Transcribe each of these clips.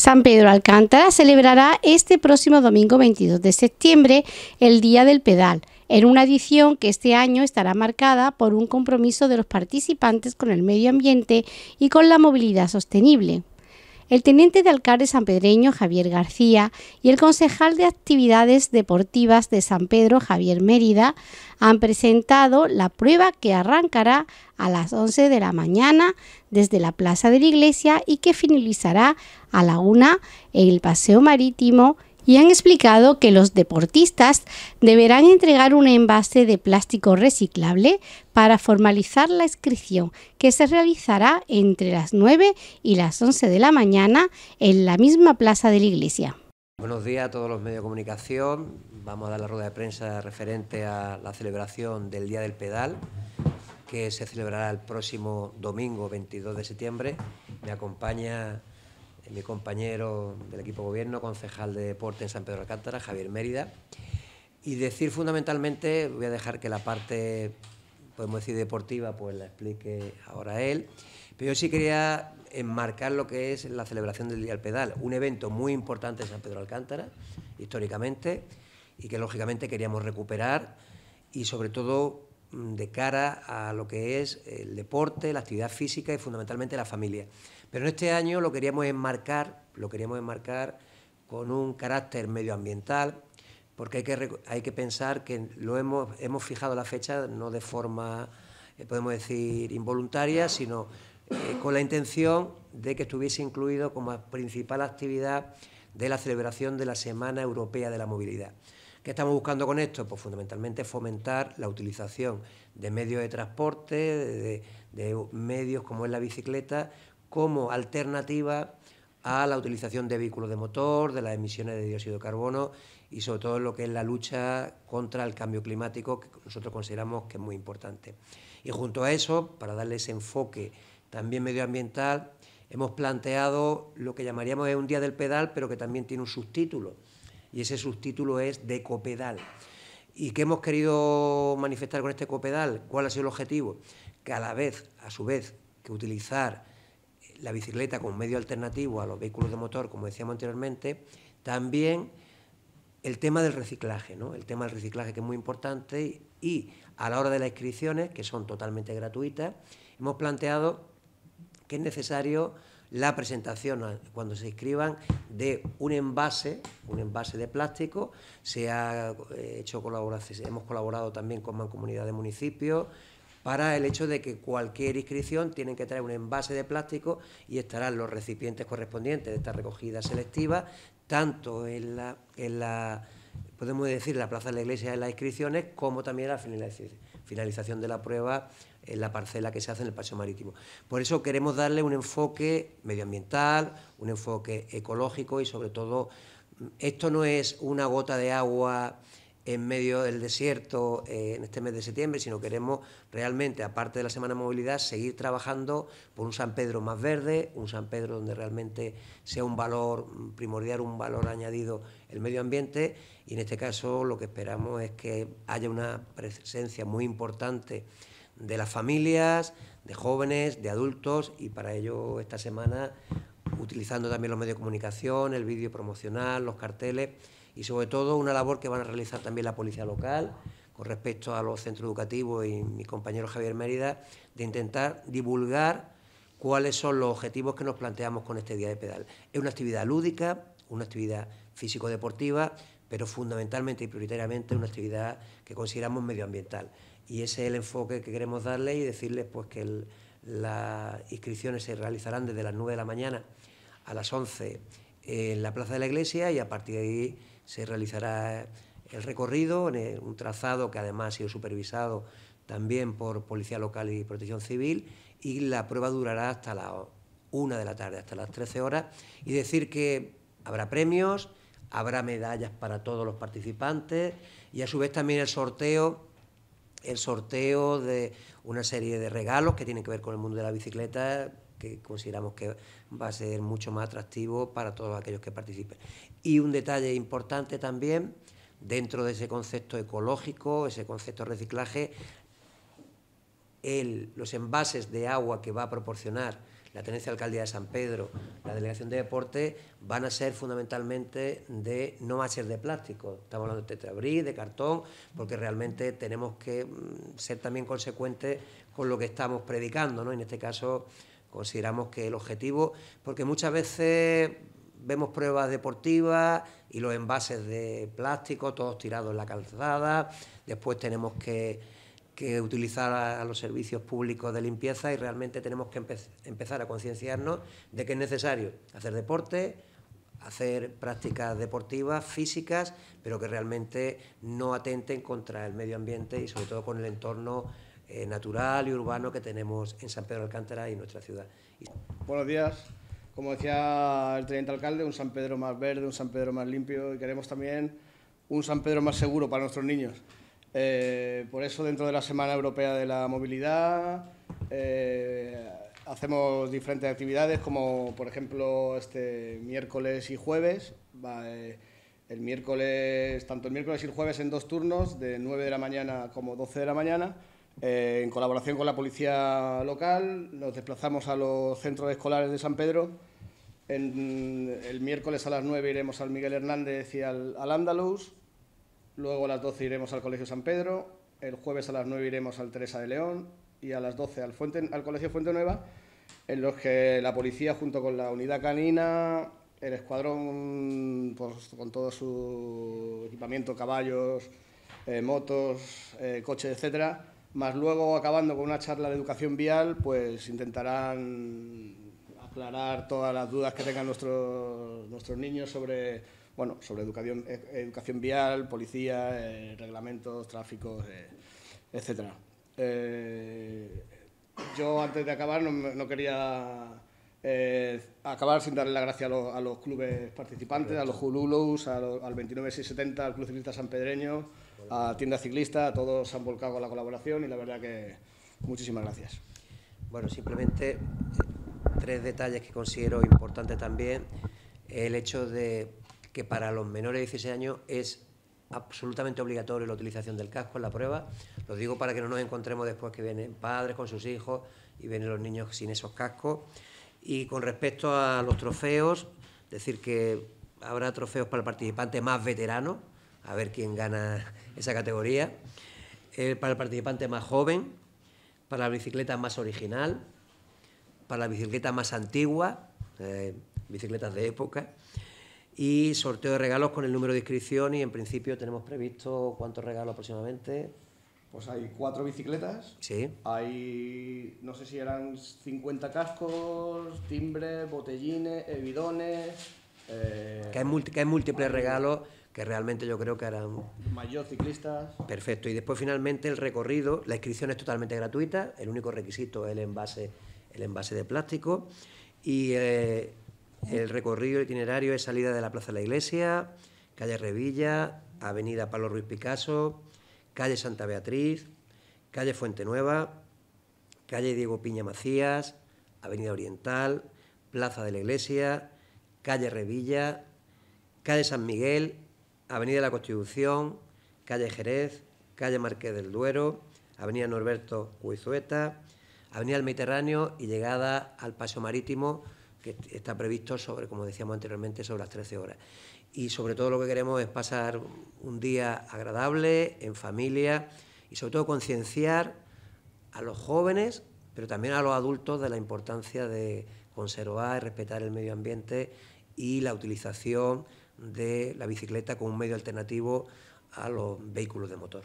San Pedro Alcántara celebrará este próximo domingo 22 de septiembre el Día del Pedal, en una edición que este año estará marcada por un compromiso de los participantes con el medio ambiente y con la movilidad sostenible el teniente de alcalde sanpedreño Javier García y el concejal de actividades deportivas de San Pedro Javier Mérida han presentado la prueba que arrancará a las 11 de la mañana desde la plaza de la iglesia y que finalizará a la una en el paseo marítimo y han explicado que los deportistas deberán entregar un envase de plástico reciclable para formalizar la inscripción que se realizará entre las 9 y las 11 de la mañana en la misma plaza de la iglesia. Buenos días a todos los medios de comunicación. Vamos a dar la rueda de prensa referente a la celebración del Día del Pedal que se celebrará el próximo domingo 22 de septiembre. Me acompaña mi compañero del equipo gobierno, concejal de deporte en San Pedro Alcántara, Javier Mérida. Y decir fundamentalmente, voy a dejar que la parte, podemos decir, deportiva, pues la explique ahora él. Pero yo sí quería enmarcar lo que es la celebración del Día del Pedal, un evento muy importante en San Pedro Alcántara, históricamente, y que lógicamente queríamos recuperar y sobre todo mm, de cara a lo que es el deporte, la actividad física y fundamentalmente la familia. Pero en este año lo queríamos enmarcar, lo queríamos enmarcar con un carácter medioambiental, porque hay que, pensar que lo hemos, hemos fijado la fecha no de forma, eh, podemos decir, involuntaria, sino eh, con la intención de que estuviese incluido como principal actividad de la celebración de la Semana Europea de la Movilidad. ¿Qué estamos buscando con esto? Pues fundamentalmente fomentar la utilización de medios de transporte, de, medios como es la bicicleta, como alternativa a la utilización de vehículos de motor, de las emisiones de dióxido de carbono y sobre todo lo que es la lucha contra el cambio climático, que nosotros consideramos que es muy importante. Y junto a eso, para darle ese enfoque también medioambiental, hemos planteado lo que llamaríamos un día del pedal, pero que también tiene un subtítulo, y ese subtítulo es de ecopedal. ¿Y qué hemos querido manifestar con este copedal ¿Cuál ha sido el objetivo? Que a la vez, a su vez, que utilizar la bicicleta como medio alternativo a los vehículos de motor, como decíamos anteriormente, también el tema del reciclaje, ¿no? el tema del reciclaje que es muy importante y a la hora de las inscripciones, que son totalmente gratuitas, hemos planteado que es necesario la presentación cuando se inscriban de un envase, un envase de plástico, se ha eh, hecho hemos colaborado también con mancomunidad de municipios, para el hecho de que cualquier inscripción tienen que traer un envase de plástico y estarán los recipientes correspondientes de esta recogida selectiva, tanto en la, la podemos decir, la plaza de la iglesia de las inscripciones, como también la finalización de la prueba en la parcela que se hace en el paseo marítimo. Por eso queremos darle un enfoque medioambiental, un enfoque ecológico y sobre todo esto no es una gota de agua en medio del desierto eh, en este mes de septiembre, sino queremos realmente, aparte de la Semana de Movilidad, seguir trabajando por un San Pedro más verde, un San Pedro donde realmente sea un valor primordial, un valor añadido el medio ambiente y en este caso lo que esperamos es que haya una presencia muy importante de las familias, de jóvenes, de adultos y para ello esta semana utilizando también los medios de comunicación, el vídeo promocional, los carteles y sobre todo una labor que van a realizar también la policía local con respecto a los centros educativos y mi compañero Javier Mérida, de intentar divulgar cuáles son los objetivos que nos planteamos con este día de pedal. Es una actividad lúdica, una actividad físico-deportiva, pero fundamentalmente y prioritariamente una actividad que consideramos medioambiental. Y ese es el enfoque que queremos darle y decirles pues, que las inscripciones se realizarán desde las 9 de la mañana a las 11 en la plaza de la iglesia y a partir de ahí se realizará el recorrido, en un trazado que además ha sido supervisado también por Policía Local y Protección Civil y la prueba durará hasta la una de la tarde, hasta las 13 horas, y decir que habrá premios, habrá medallas para todos los participantes y a su vez también el sorteo, el sorteo de una serie de regalos que tienen que ver con el mundo de la bicicleta, que consideramos que va a ser mucho más atractivo para todos aquellos que participen. Y un detalle importante también, dentro de ese concepto ecológico, ese concepto de reciclaje, el, los envases de agua que va a proporcionar la Tenencia de Alcaldía de San Pedro, la Delegación de Deporte, van a ser fundamentalmente de, no más ser de plástico, estamos hablando de tetrabrí, de cartón, porque realmente tenemos que mm, ser también consecuentes con lo que estamos predicando, ¿no? En este caso, Consideramos que el objetivo, porque muchas veces vemos pruebas deportivas y los envases de plástico todos tirados en la calzada, después tenemos que, que utilizar a, los servicios públicos de limpieza y realmente tenemos que empezar a concienciarnos de que es necesario hacer deporte, hacer prácticas deportivas, físicas, pero que realmente no atenten contra el medio ambiente y sobre todo con el entorno eh, natural y urbano que tenemos en San Pedro Alcántara y nuestra ciudad. Buenos días. Como decía el teniente alcalde, un San Pedro más verde, un San Pedro más limpio y queremos también un San Pedro más seguro para nuestros niños. Eh, por eso, dentro de la Semana Europea de la Movilidad, eh, hacemos diferentes actividades, como por ejemplo este miércoles y jueves. Va, eh, el miércoles, tanto el miércoles y el jueves en dos turnos, de 9 de la mañana como 12 de la mañana. Eh, en colaboración con la policía local, nos desplazamos a los centros escolares de San Pedro. el miércoles a las 9 iremos al Miguel Hernández y al, al Luego a las 12 iremos al Colegio San Pedro. El jueves a las 9 iremos al Teresa de León. Y a las 12 al, Colegio Fuente Nueva, en los que la policía, junto con la unidad canina, el escuadrón, pues, con todo su equipamiento, caballos, eh, motos, eh, coches, etcétera, más luego acabando con una charla de educación vial, pues intentarán aclarar todas las dudas que tengan nuestros, niños sobre, bueno, sobre educación, e, vial, policía, eh, reglamentos, tráfico, etc. Eh, etcétera. Eh, yo antes de acabar no, quería acabar sin darle la gracia a, los, clubes participantes, a los Jululus, al 29670, al Club Ciclista San Pedreño, a Tienda Ciclista, a todos han volcado con la colaboración y la verdad que muchísimas gracias. Bueno, simplemente eh, tres detalles que considero importantes también. El hecho de que para los menores de 16 años es absolutamente obligatorio la utilización del casco en la prueba. Lo digo para que no nos encontremos después que vienen padres con sus hijos y vienen los niños sin esos cascos. Y con respecto a los trofeos, decir que habrá trofeos para el participante más veterano, a ver quién gana esa categoría. Eh, para el participante más joven, para la bicicleta más original, para la bicicleta más antigua, eh, bicicletas de época, y sorteo de regalos con el número de inscripción y en principio tenemos previsto cuántos regalos aproximadamente. Pues hay cuatro bicicletas. Sí. Hay, no sé si eran 50 cascos, timbres, botellines, eh, bidones. que hay, múltiples regalos que realmente yo creo que harán... Mayor ciclistas. Perfecto. Y después finalmente el recorrido, la inscripción es totalmente gratuita, el único requisito es el envase, el envase de plástico y eh, el recorrido itinerario es salida de la Plaza de la Iglesia, calle Revilla, avenida Pablo Ruiz Picasso, calle Santa Beatriz, calle Fuente Nueva, calle Diego Piña Macías, avenida Oriental, Plaza de la Iglesia, calle Revilla, calle San Miguel Avenida de la Constitución, calle Jerez, calle Marqués del Duero, avenida Norberto Cuizueta, avenida del Mediterráneo y llegada al Paso Marítimo, que está previsto sobre, como decíamos anteriormente, sobre las 13 horas. Y sobre todo lo que queremos es pasar un día agradable, en familia, y sobre todo concienciar a los jóvenes, pero también a los adultos, de la importancia de conservar y respetar el medio ambiente y la utilización de la bicicleta como un medio alternativo a los vehículos de motor.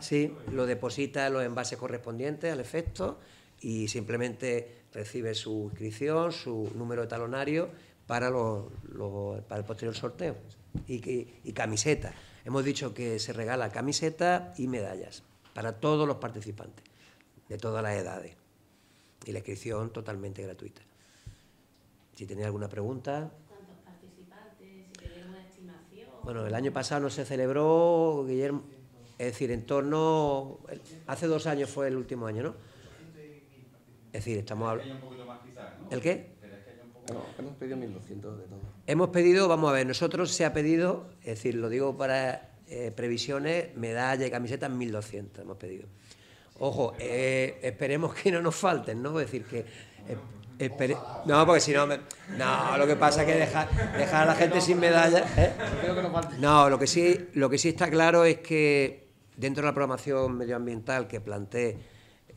Sí, lo deposita en los envases correspondientes al efecto y simplemente recibe su inscripción, su número de talonario para, para el posterior sorteo. Y, y, camiseta. Hemos dicho que se regala camiseta y medallas para todos los participantes, de todas las edades. Y la inscripción totalmente gratuita. Si tenía alguna pregunta. ¿Cuántos participantes? Si una estimación. Bueno, el año pasado no se celebró, Guillermo. Es decir, en torno. Hace dos años fue el último año, ¿no? Es decir, estamos hablando. ¿El qué? No, hemos pedido 1.200 de todo. Hemos pedido, vamos a ver, nosotros se ha pedido, es decir, lo digo para eh, previsiones, medalla y camisetas, 1.200 hemos pedido. Ojo, eh, esperemos que no nos falten, ¿no? Es decir, que eh, no, porque si no. No, lo que pasa es que dejar, dejar a la gente sin medalla. ¿eh? No, lo que, sí, lo que sí está claro es que dentro de la programación medioambiental que planteé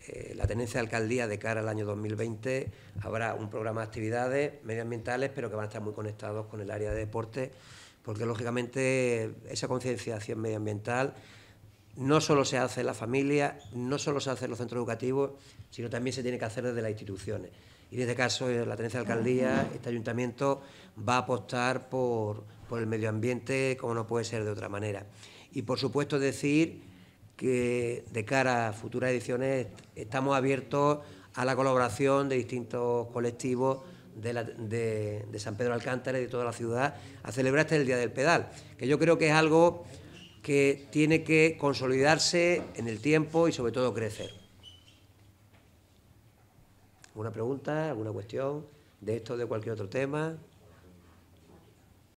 eh, la tenencia de alcaldía de cara al año 2020, habrá un programa de actividades medioambientales, pero que van a estar muy conectados con el área de deporte, porque lógicamente esa concienciación medioambiental no solo se hace en la familia, no solo se hace en los centros educativos, sino también se tiene que hacer desde las instituciones. Y en este caso, la tenencia de alcaldía, este ayuntamiento va a apostar por, el medio ambiente como no puede ser de otra manera. Y por supuesto decir que de cara a futuras ediciones estamos abiertos a la colaboración de distintos colectivos de, de, San Pedro Alcántara y de toda la ciudad a celebrar este el Día del Pedal, que yo creo que es algo que tiene que consolidarse en el tiempo y sobre todo crecer. ¿Alguna pregunta, alguna cuestión de esto o de cualquier otro tema?